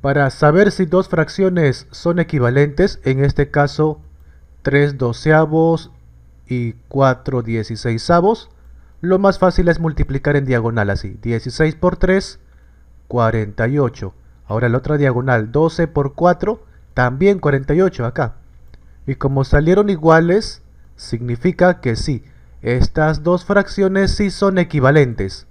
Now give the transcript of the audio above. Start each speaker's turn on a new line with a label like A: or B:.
A: Para saber si dos fracciones son equivalentes, en este caso 3 doceavos y 4 dieciséisavos, lo más fácil es multiplicar en diagonal así. 16 por 3, 48. Ahora la otra diagonal, 12 por 4, también 48 acá. Y como salieron iguales, significa que sí, estas dos fracciones sí son equivalentes.